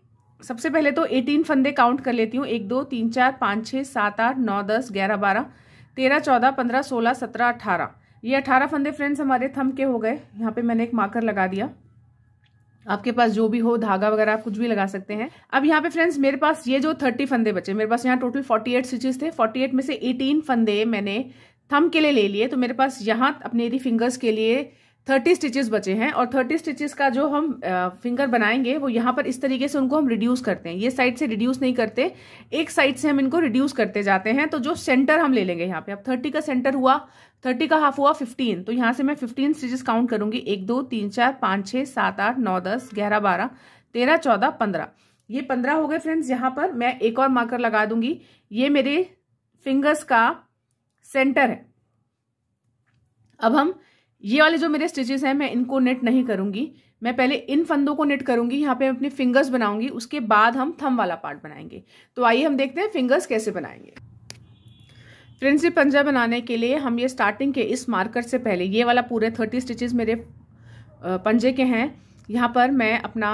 Speaker 1: सबसे पहले तो एटीन फंदे काउंट कर लेती हूँ एक दो तीन चार पाँच छः सात आठ नौ दस ग्यारह बारह तेरह चौदह पंद्रह सोलह सत्रह अठारह ये अठारह फंदे फ्रेंड्स हमारे थम के हो गए यहाँ पे मैंने एक मार्कर लगा दिया आपके पास जो भी हो धागा वगैरह आप कुछ भी लगा सकते हैं अब यहाँ पे फ्रेंड्स मेरे पास ये जो थर्टी फंदे बचे मेरे पास यहाँ टोटल फोर्टी एट स्टिचेस थे फोर्टी एट में से एटीन फंदे मैंने थम के लिए ले लिए तो मेरे पास यहाँ अपने फिंगर्स के लिए थर्टी स्टिचेस बचे हैं और थर्टी स्टिचेस का जो हम फिंगर बनाएंगे वो यहाँ पर इस तरीके से उनको हम रिड्यूस करते हैं ये साइड से रिड्यूस नहीं करते एक साइड से हम इनको रिड्यूस करते जाते हैं तो जो सेंटर हम ले लेंगे यहाँ पे अब थर्टी का सेंटर हुआ थर्टी का हाफ हुआ फिफ्टीन तो यहाँ से मैं फिफ्टीन स्टिचेस काउंट करूंगी एक दो तीन चार पाँच छः सात आठ नौ दस ग्यारह बारह तेरह चौदह पंद्रह ये पंद्रह हो गए फ्रेंड्स यहाँ पर मैं एक और मार्कर लगा दूंगी ये मेरे फिंगर्स का सेंटर है अब हम ये वाले जो मेरे स्टिचेस हैं मैं इनको नेट नहीं करूँगी मैं पहले इन फंदों को नेट करूंगी यहाँ पे अपने फिंगर्स बनाऊंगी उसके बाद हम थम वाला पार्ट बनाएंगे तो आइए हम देखते हैं फिंगर्स कैसे बनाएंगे फ्रेंड्स ये पंजा बनाने के लिए हम ये स्टार्टिंग के इस मार्कर से पहले ये वाला पूरे थर्टी स्टिचेस मेरे पंजे के हैं यहाँ पर मैं अपना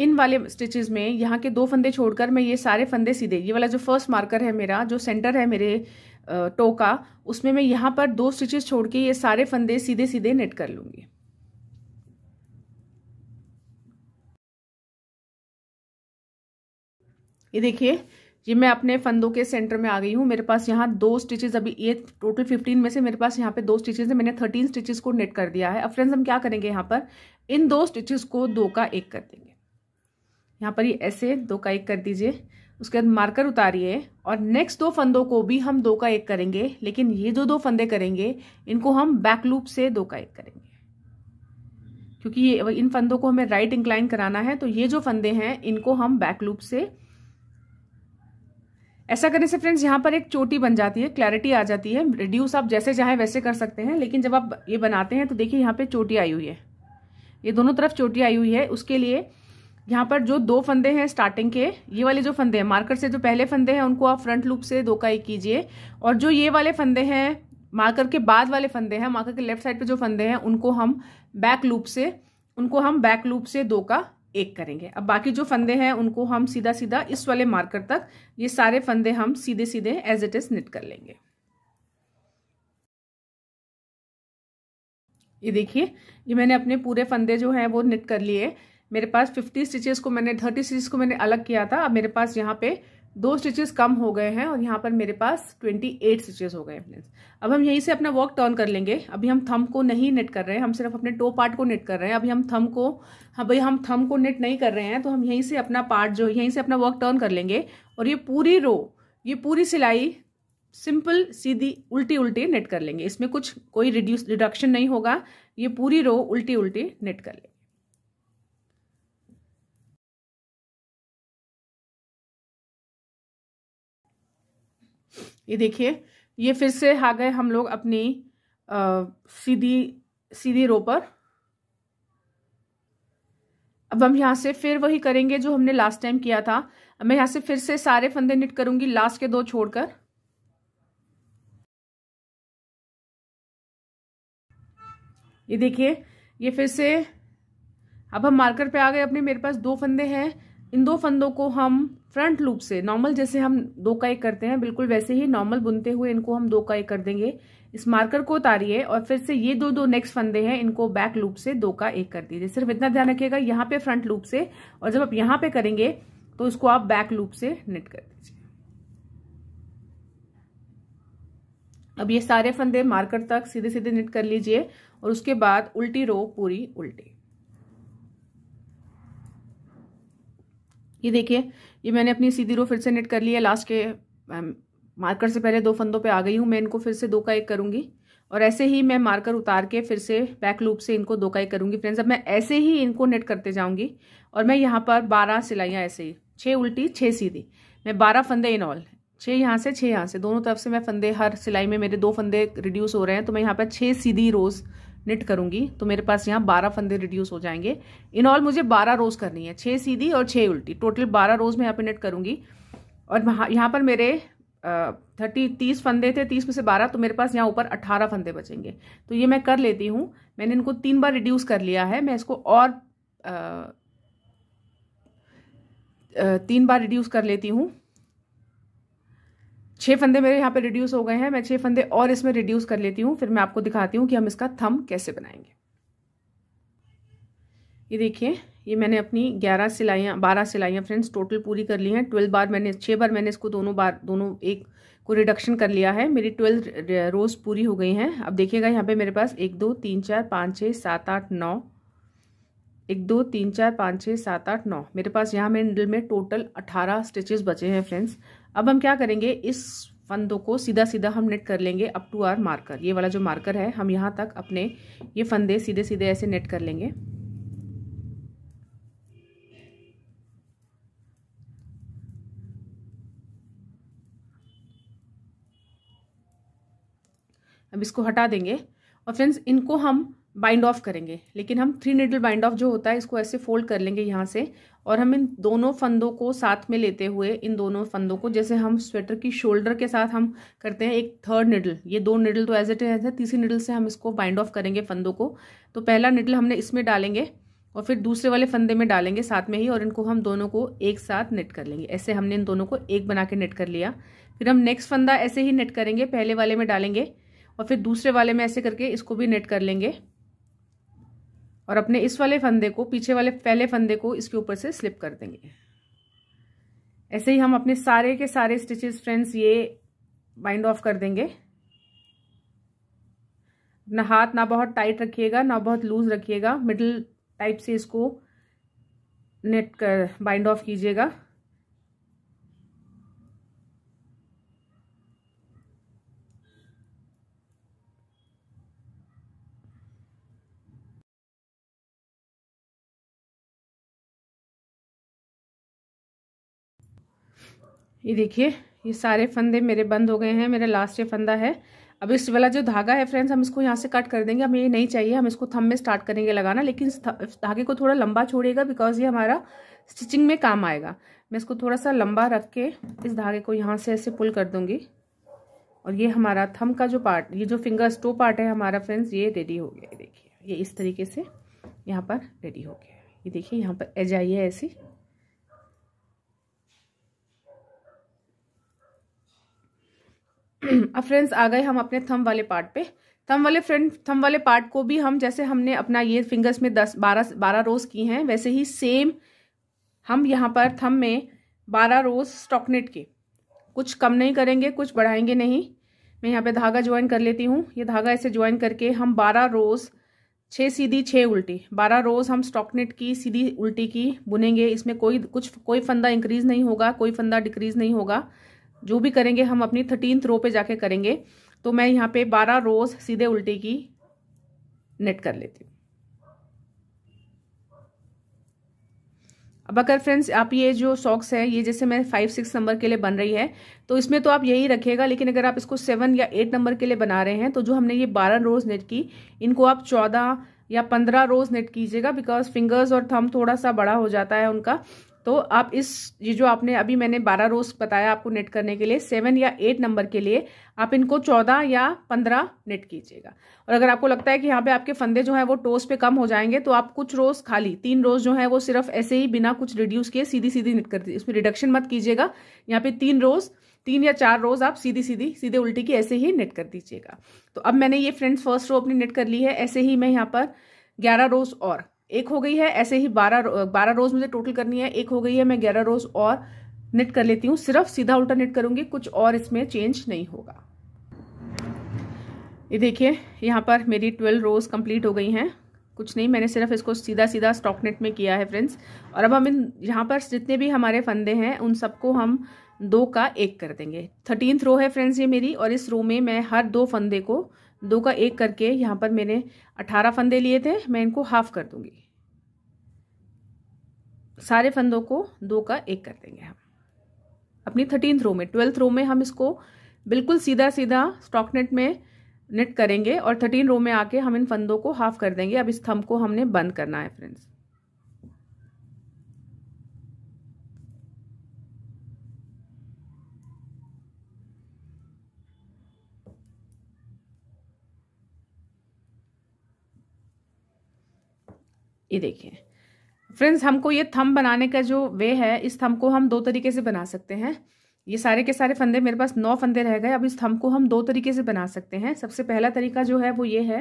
Speaker 1: इन वाले स्टिचेस में यहाँ के दो फंदे छोड़कर मैं ये सारे फंदे सीधे ये वाला जो फर्स्ट मार्कर है मेरा जो सेंटर है मेरे टोका उसमें मैं यहाँ पर दो स्टिचेस छोड़ के ये सारे फंदे सीधे सीधे नेट कर लूँगी ये देखिए ये मैं अपने फंदों के सेंटर में आ गई हूँ मेरे पास यहाँ दो स्टिचेस अभी ये टोटल फिफ्टीन में से मेरे पास यहाँ पे दो स्टिचेस है मैंने थर्टीन स्टिचेस को नेट कर दिया है अब फ्रेंड्स हम क्या करेंगे यहाँ पर इन दो स्टिचेस को दो का एक कर देंगे यहाँ पर ये ऐसे दो का एक कर दीजिए उसके बाद मार्कर उतारिए और नेक्स्ट दो फंदों को भी हम दो का एक करेंगे लेकिन ये जो दो फंदे करेंगे इनको हम बैक लूप से दो का एक करेंगे क्योंकि ये इन फंदों को हमें राइट इंक्लाइन कराना है तो ये जो फंदे हैं इनको हम बैक लूप से ऐसा करने से फ्रेंड्स यहाँ पर एक चोटी बन जाती है क्लैरिटी आ जाती है रिड्यूस आप जैसे चाहें वैसे कर सकते हैं लेकिन जब आप ये बनाते हैं तो देखिए यहाँ पे चोटी आई हुई है ये दोनों तरफ चोटी आई हुई है उसके लिए यहाँ पर जो दो फंदे हैं स्टार्टिंग के ये वाले जो फंदे हैं मार्कर से जो पहले फंदे हैं उनको आप फ्रंट लूप से दो का एक कीजिए और जो ये वाले फंदे हैं मार्कर के बाद वाले फंदे हैं मार्कर के लेफ्ट साइड पे जो फंदे हैं उनको हम बैक लूप से उनको हम बैक लूप से दो का एक करेंगे अब बाकी जो फंदे हैं उनको हम सीधा सीधा इस वाले मार्कर तक ये सारे फंदे हम सीधे सीधे एज इट इज़ निट कर लेंगे ये देखिए ये मैंने अपने पूरे फंदे जो हैं वो निट कर लिए मेरे पास फिफ्टी स्टिचेस को मैंने थर्टी स्टिचेस को मैंने अलग किया था अब मेरे पास यहाँ पे दो स्टिचेस कम हो गए हैं और यहाँ पर मेरे पास ट्वेंटी एट स्टिचेस हो गए हैं अब हम यहीं से अपना वर्क टर्न कर लेंगे अभी हम थम को नहीं नेट कर रहे हैं हम सिर्फ अपने टो पार्ट को नेट कर रहे हैं अभी हम थम को अभी हाँ हम थम को नेट नहीं कर रहे हैं तो हम यहीं से अपना पार्ट जो यहीं से अपना वर्क टर्न कर लेंगे और ये पूरी रो ये पूरी सिलाई सिंपल सीधी उल्टी उल्टी नेट कर लेंगे इसमें कुछ कोई रिड्यूस रिडक्शन नहीं होगा ये पूरी रो उल्टी उल्टी नेट कर लेंगे ये देखिए ये फिर से आ गए हम लोग अपनी आ, सीधी सीधी रो पर अब हम यहाँ से फिर वही करेंगे जो हमने लास्ट टाइम किया था मैं यहाँ से फिर से सारे फंदे निट करूंगी लास्ट के दो छोड़कर ये देखिए ये फिर से अब हम मार्कर पे आ गए अपने मेरे पास दो फंदे हैं इन दो फंदों को हम फ्रंट लूप से नॉर्मल जैसे हम दो का एक करते हैं बिल्कुल वैसे ही नॉर्मल बुनते हुए इनको हम दो का एक कर देंगे इस मार्कर को उतारिए और फिर से ये दो दो नेक्स्ट फंदे हैं इनको बैक लूप से दो का एक कर दीजिए सिर्फ इतना ध्यान रखिएगा यहाँ पे फ्रंट लूप से और जब आप यहाँ पे करेंगे तो इसको आप बैक लूप से निट कर दीजिए अब ये सारे फंदे मार्कर तक सीधे सीधे निट कर लीजिए और उसके बाद उल्टी रो पूरी उल्टी ये देखिए ये मैंने अपनी सीधी रो फिर से नेट कर ली है लास्ट के मार्कर um, से पहले दो फंदों पे आ गई हूँ मैं इनको फिर से दो का एक करूँगी और ऐसे ही मैं मार्कर उतार के फिर से बैक लूप से इनको दो का एक करूँगी फ्रेंड्स अब मैं ऐसे ही इनको नेट करते जाऊँगी और मैं यहाँ पर बारह सिलाइयाँ ऐसे ही छः उल्टी छः सीधी मैं बारह फंदे इन ऑल छः यहाँ से छः यहाँ से दोनों तरफ से मैं फंदे हर सिलाई में मेरे दो फंदे रिड्यूस हो रहे हैं तो मैं यहाँ पर छः सीधी रोज़ निट करूँगी तो मेरे पास यहाँ बारह फंदे रिड्यूस हो जाएंगे इन ऑल मुझे बारह रोज करनी है छः सीधी और छः उल्टी टोटल बारह रोज मैं यहाँ पे निट करूंगी और यहाँ पर मेरे थर्टी तीस फंदे थे तीस में से बारह तो मेरे पास यहाँ ऊपर अट्ठारह फंदे बचेंगे तो ये मैं कर लेती हूँ मैंने इनको तीन बार रिड्यूस कर लिया है मैं इसको और आ, तीन बार रिड्यूस कर लेती हूँ छः फंदे मेरे यहाँ पे रिड्यूस हो गए हैं मैं छः फंदे और इसमें रिड्यूस कर लेती हूँ फिर मैं आपको दिखाती हूँ कि हम इसका थम कैसे बनाएंगे ये देखिए ये मैंने अपनी ग्यारह सिलाइयाँ बारह सिलाइयाँ फ्रेंड्स टोटल पूरी कर ली हैं ट्वेल्व बार मैंने छः बार मैंने इसको दोनों बार दोनों एक को रिडक्शन कर लिया है मेरी ट्वेल्व रोज़ पूरी हो गई हैं अब देखिएगा यहाँ पे मेरे पास एक दो तीन चार पाँच छः सात आठ नौ एक दो तीन चार पाँच छः सात आठ नौ मेरे पास यहाँ मेरे में टोटल अठारह स्टिचेज बचे हैं फ्रेंड्स अब हम क्या करेंगे इस फंदों को सीधा सीधा हम नेट कर लेंगे अप टू आर मार्कर ये वाला जो मार्कर है हम यहाँ तक अपने ये फंदे सीधे सीधे ऐसे नेट कर लेंगे अब इसको हटा देंगे और फ्रेंड्स इनको हम बाइंड ऑफ करेंगे लेकिन हम थ्री निडल बाइंड ऑफ जो होता है इसको ऐसे फोल्ड कर लेंगे यहाँ से और हम इन दोनों फंदों को साथ में लेते हुए इन दोनों फंदों को जैसे हम स्वेटर की शोल्डर के साथ हम करते हैं एक थर्ड निडल ये दो निडल तो एज इट है तीसरी निडल से हम इसको बाइंड ऑफ करेंगे फंदों को तो पहला निडल हमने इसमें डालेंगे और फिर दूसरे वाले फंदे में डालेंगे साथ में ही और इनको हम दोनों को एक साथ नेट कर लेंगे ऐसे हमने इन दोनों को एक बना के नेट कर लिया फिर हम नेक्स्ट फंदा ऐसे ही नेट करेंगे पहले वाले में डालेंगे और फिर दूसरे वाले में ऐसे करके इसको भी नेट कर लेंगे और अपने इस वाले फंदे को पीछे वाले पहले फंदे को इसके ऊपर से स्लिप कर देंगे ऐसे ही हम अपने सारे के सारे स्टिचेस फ्रेंड्स ये बाइंड ऑफ कर देंगे अपना हाथ ना बहुत टाइट रखिएगा ना बहुत लूज रखिएगा मिडिल टाइप से इसको नेट कर बाइंड ऑफ कीजिएगा ये देखिए ये सारे फंदे मेरे बंद हो गए हैं मेरा लास्ट ये फंदा है अब इस वाला जो धागा है फ्रेंड्स हम इसको यहाँ से कट कर देंगे हमें ये नहीं चाहिए हम इसको थम में स्टार्ट करेंगे लगाना लेकिन धागे को थोड़ा लंबा छोड़ेगा बिकॉज ये हमारा स्टिचिंग में काम आएगा मैं इसको थोड़ा सा लंबा रख के इस धागे को यहाँ से ऐसे पुल कर दूँगी और ये हमारा थम का जो पार्ट ये जो फिंगर्स टू पार्ट है हमारा फ्रेंड्स ये रेडी हो गया देखिए ये इस तरीके से यहाँ पर रेडी हो गया ये देखिए यहाँ पर एज आई है ऐसी अब फ्रेंड्स आ गए हम अपने थम वाले पार्ट पे थम वाले फ्रेंड थम वाले पार्ट को भी हम जैसे हमने अपना ये फिंगर्स में दस बारह बारह रोज की हैं वैसे ही सेम हम यहाँ पर थम में बारह रोज स्टॉकनेट के कुछ कम नहीं करेंगे कुछ बढ़ाएंगे नहीं मैं यहाँ पे धागा ज्वाइन कर लेती हूँ ये धागा ऐसे ज्वाइन करके हम बारह रोज़ छः सीधी छः उल्टी बारह रोज़ हम स्टॉकनेट की सीधी उल्टी की बुनेंगे इसमें कोई कुछ कोई फंदा इंक्रीज़ नहीं होगा कोई फंदा डिक्रीज़ नहीं होगा जो भी करेंगे हम अपनी थर्टीन रो पे जाके करेंगे तो मैं यहाँ पे बारह रोज सीधे उल्टे की नेट कर लेती हूँ अब अगर फ्रेंड्स आप ये जो सॉक्स है ये जैसे मैं फाइव सिक्स नंबर के लिए बन रही है तो इसमें तो आप यही रखिएगा लेकिन अगर आप इसको सेवन या एट नंबर के लिए बना रहे हैं तो जो हमने ये बारह रोज नेट की इनको आप चौदह या पंद्रह रोज नेट कीजिएगा बिकॉज फिंगर्स और थम थोड़ा सा बड़ा हो जाता है उनका तो आप इस ये जो आपने अभी मैंने बारह रोज बताया आपको नेट करने के लिए सेवन या एट नंबर के लिए आप इनको चौदह या पंद्रह नेट कीजिएगा और अगर आपको लगता है कि यहाँ पे आपके फंदे जो हैं वो टोस पे कम हो जाएंगे तो आप कुछ रोज खाली तीन रोज जो है वो सिर्फ ऐसे ही बिना कुछ रिड्यूस किए सीधी सीधी नेट कर दीजिए इसमें रिडक्शन मत कीजिएगा यहाँ पे तीन रोज़ तीन या चार रोज आप सीधी सीधी सीधे उल्टी की ऐसे ही नेट कर दीजिएगा तो अब मैंने ये फ्रेंड्स फर्स्ट रो अपनी नेट कर ली है ऐसे ही मैं यहाँ पर ग्यारह रोज और एक हो गई है ऐसे ही बारह बारह रोज मुझे टोटल करनी है एक हो गई है मैं ग्यारह रोज और निट कर लेती हूँ सिर्फ सीधा उल्टा निट करूंगी कुछ और इसमें चेंज नहीं होगा ये देखिए यहाँ पर मेरी ट्वेल्व रोज कंप्लीट हो गई हैं कुछ नहीं मैंने सिर्फ इसको सीधा सीधा स्टॉक नेट में किया है फ्रेंड्स और अब हम इन यहाँ पर जितने भी हमारे फंदे हैं उन सबको हम दो का एक कर देंगे थर्टीनथ रो है फ्रेंड्स ये मेरी और इस रो में मैं हर दो फंदे को दो का एक करके यहाँ पर मैंने अठारह फंदे लिए थे मैं इनको हाफ कर दूंगी सारे फंदों को दो का एक कर देंगे हम अपनी थर्टीन रो में ट्वेल्थ रो में हम इसको बिल्कुल सीधा सीधा स्टॉक नेट में नेट करेंगे और थर्टीन रो में आके हम इन फंदों को हाफ कर देंगे अब इस थंब को हमने बंद करना है फ्रेंड्स ये देखिए फ्रेंड्स हमको ये थम बनाने का जो वे है इस थम को हम दो तरीके से बना सकते हैं ये सारे के सारे फंदे मेरे पास नौ फंदे रह गए अब इस थम को हम दो तरीके से बना सकते हैं सबसे पहला तरीका जो है वो ये है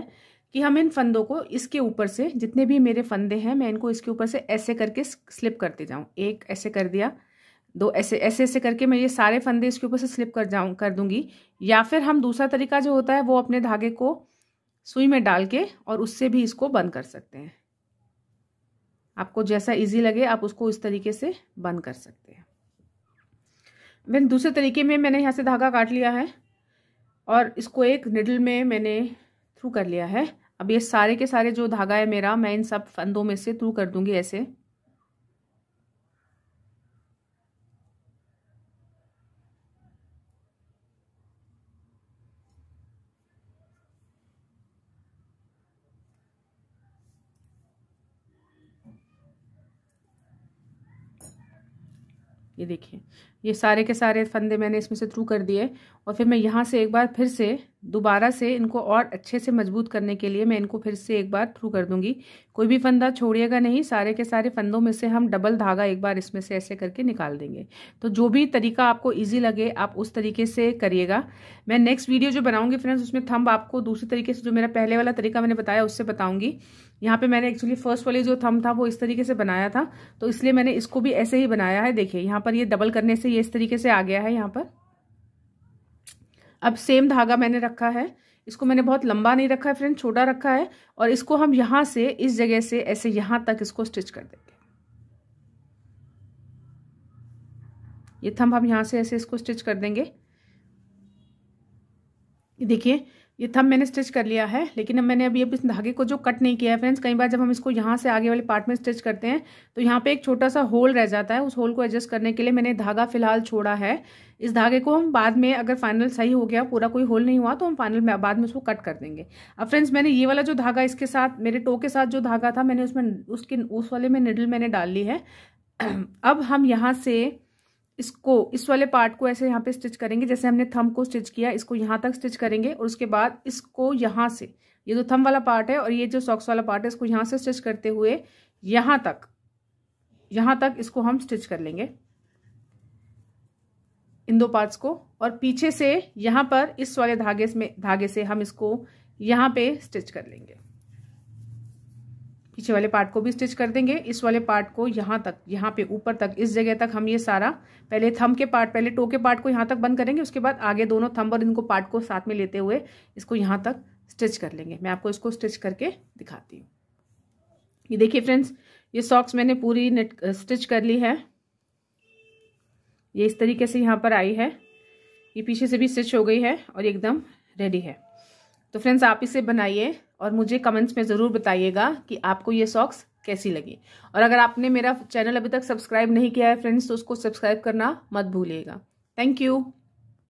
Speaker 1: कि हम इन फंदों को इसके ऊपर से जितने भी मेरे फंदे हैं मैं इनको इसके ऊपर से ऐसे करके स्लिप करते जाऊँ एक ऐसे कर दिया दो ऐसे ऐसे ऐसे करके मैं ये सारे फंदे इसके ऊपर से स्लिप कर जाऊँ कर दूंगी या फिर हम दूसरा तरीका जो होता है वो अपने धागे को सुई में डाल के और उससे भी इसको बंद कर सकते हैं आपको जैसा इजी लगे आप उसको इस तरीके से बंद कर सकते हैं मैंने दूसरे तरीके में मैंने यहाँ से धागा काट लिया है और इसको एक निडल में मैंने थ्रू कर लिया है अब ये सारे के सारे जो धागा है मेरा मैं इन सब फंदों में से थ्रू कर दूंगी ऐसे ये देखिए ये सारे के सारे फंदे मैंने इसमें से थ्रू कर दिए और फिर मैं यहाँ से एक बार फिर से दोबारा से इनको और अच्छे से मजबूत करने के लिए मैं इनको फिर से एक बार थ्रू कर दूंगी कोई भी फंदा छोड़िएगा नहीं सारे के सारे फंदों में से हम डबल धागा एक बार इसमें से ऐसे करके निकाल देंगे तो जो भी तरीका आपको ईजी लगे आप उस तरीके से करिएगा मैं नेक्स्ट वीडियो जो बनाऊंगी फ्रेंड्स उसमें थम्ब आपको दूसरे तरीके से जो मेरा पहले वाला तरीका मैंने बताया उससे बताऊंगी यहाँ पे मैंने एक्चुअली फर्स्ट वाली जो थम था वो इस तरीके से बनाया था तो इसलिए मैंने इसको भी ऐसे ही बनाया है देखिए यहाँ पर ये डबल करने से ये इस तरीके से आ गया है यहाँ पर अब सेम धागा मैंने रखा है इसको मैंने बहुत लंबा नहीं रखा है फ्रेंड छोटा रखा है और इसको हम यहाँ से इस जगह से ऐसे यहाँ तक इसको स्टिच कर देंगे ये थंब हम यहाँ से ऐसे इसको स्टिच कर देंगे देखिए ये थम मैंने स्टिच कर लिया है लेकिन अब मैंने अभी अब इस धागे को जो कट नहीं किया है फ्रेंड्स कई बार जब हम इसको यहाँ से आगे वाले पार्ट में स्टिच करते हैं तो यहाँ पे एक छोटा सा होल रह जाता है उस होल को एडजस्ट करने के लिए मैंने धागा फिलहाल छोड़ा है इस धागे को हम बाद में अगर फाइनल सही हो गया पूरा कोई होल नहीं हुआ तो हम फाइनल में बाद में उसको कट कर देंगे अब फ्रेंड्स मैंने ये वाला जो धागा इसके साथ मेरे टो के साथ जो धागा था मैंने उसमें उसके उस वाले में निडल मैंने डाल ली है *clears throat* अब हम यहाँ से इसको इस वाले पार्ट को ऐसे यहाँ पे स्टिच करेंगे जैसे हमने थम को स्टिच किया इसको यहाँ तक स्टिच करेंगे और उसके बाद इसको यहाँ से ये जो थम वाला पार्ट है और ये जो सॉक्स वाला पार्ट है इसको यहाँ से स्टिच करते हुए यहाँ तक यहाँ तक इसको हम स्टिच कर लेंगे इन दो पार्ट्स को और पीछे से यहाँ पर इस वाले धागे में धागे से हम इसको यहाँ पे स्टिच कर लेंगे पीछे वाले पार्ट को भी स्टिच कर देंगे इस वाले पार्ट को यहाँ तक यहाँ पे ऊपर तक इस जगह तक हम ये सारा पहले थम के पार्ट पहले टो के पार्ट को यहाँ तक बंद करेंगे उसके बाद आगे दोनों थम और इनको पार्ट को साथ में लेते हुए इसको यहाँ तक स्टिच कर लेंगे मैं आपको इसको स्टिच करके दिखाती हूँ ये देखिए फ्रेंड्स ये सॉक्स मैंने पूरी नेट स्टिच कर ली है ये इस तरीके से यहाँ पर आई है ये पीछे से भी स्टिच हो गई है और एकदम रेडी है तो फ्रेंड्स आप इसे बनाइए और मुझे कमेंट्स में ज़रूर बताइएगा कि आपको ये सॉक्स कैसी लगी और अगर आपने मेरा चैनल अभी तक सब्सक्राइब नहीं किया है फ्रेंड्स तो उसको सब्सक्राइब करना मत भूलिएगा थैंक यू